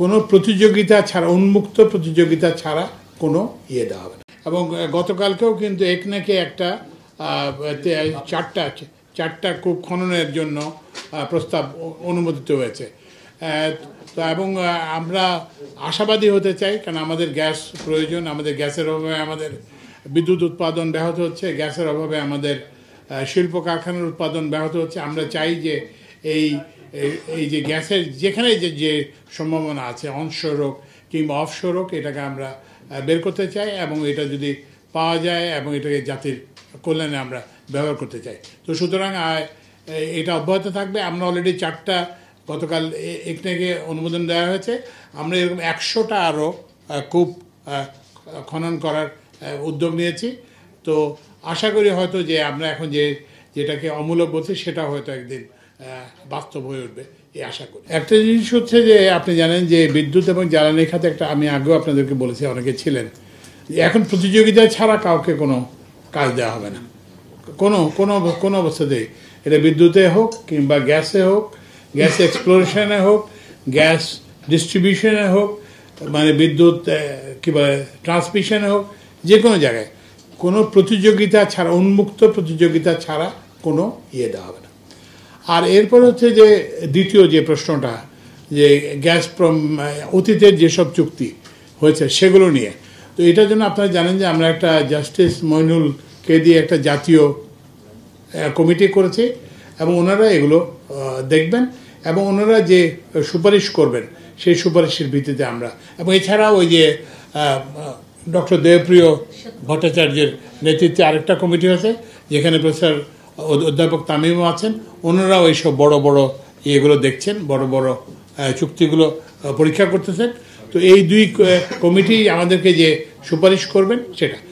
কোনো প্রতিযোগিতা ছাড়া উন্মুক্ত প্রতিযোগিতা ছাড়া কোনো ইয়ে দেওয়া হবে না এবং গতকালকেও কিন্তু নাকি একটা চারটা চারটা কূপ খননের জন্য প্রস্তাব অনুমোদিত হয়েছে তো এবং আমরা আশাবাদী হতে চাই কারণ আমাদের গ্যাস প্রয়োজন আমাদের গ্যাসের অভাবে আমাদের বিদ্যুৎ উৎপাদন ব্যাহত হচ্ছে গ্যাসের অভাবে আমাদের শিল্প কারখানার উৎপাদন ব্যাহত হচ্ছে আমরা চাই যে এই এই যে গ্যাসের যেখানে যে যে সম্ভাবনা আছে অনশোর কিংবা অফশোর এটাকে আমরা বের করতে চাই এবং এটা যদি পাওয়া যায় এবং এটাকে জাতির কল্যাণে আমরা ব্যবহার করতে চাই তো সুতরাং এটা অব্যাহত থাকবে আমরা অলরেডি চারটা গতকাল এখানে অনুমোদন দেওয়া হয়েছে আমরা এরকম একশোটা আরও কূপ খনন করার উদ্যোগ নিয়েছি তো আশা করি হয়তো যে আমরা এখন যে যেটাকে অমূলক বলছি সেটা হয়তো একদিন বাস্তব হয়ে উঠবে এই আশা করি একটা জিনিস হচ্ছে যে আপনি জানেন যে বিদ্যুৎ এবং জ্বালানি খাতে একটা আমি আগেও আপনাদেরকে বলেছি অনেকে ছিলেন এখন প্রতিযোগিতা ছাড়া কাউকে কোনো কাজ দেওয়া হবে না কোনো কোনো কোনো অবস্থাতেই এটা বিদ্যুতে হোক কিংবা গ্যাসে হোক গ্যাস এক্সপ্লোরেশনে হোক গ্যাস ডিস্ট্রিবিউশনে হোক মানে বিদ্যুৎ কী বলে ট্রান্সমিশনে হোক যে কোনো জায়গায় কোনো প্রতিযোগিতা ছাড়া উন্মুক্ত প্রতিযোগিতা ছাড়া কোনো ইয়ে দেওয়া হবে না আর এরপর হচ্ছে যে দ্বিতীয় যে প্রশ্নটা যে গ্যাস অতীতের যেসব চুক্তি হয়েছে সেগুলো নিয়ে তো এটার জন্য আপনারা জানেন যে আমরা একটা জাস্টিস মইনুলকে দিয়ে একটা জাতীয় কমিটি করেছি এবং ওনারা এগুলো দেখবেন এবং ওনারা যে সুপারিশ করবেন সেই সুপারিশের ভিত্তিতে আমরা এবং এছাড়া ওই যে ডক্টর দেবপ্রিয় ভট্টাচার্যের নেতৃত্বে আরেকটা কমিটি আছে যেখানে প্রফেসর অধ্যাপক তামিমও আছেন ওনারাও এইসব বড় বড় ইয়েগুলো দেখছেন বড় বড় চুক্তিগুলো পরীক্ষা করতেছেন তো এই দুই কমিটি আমাদেরকে যে সুপারিশ করবেন সেটা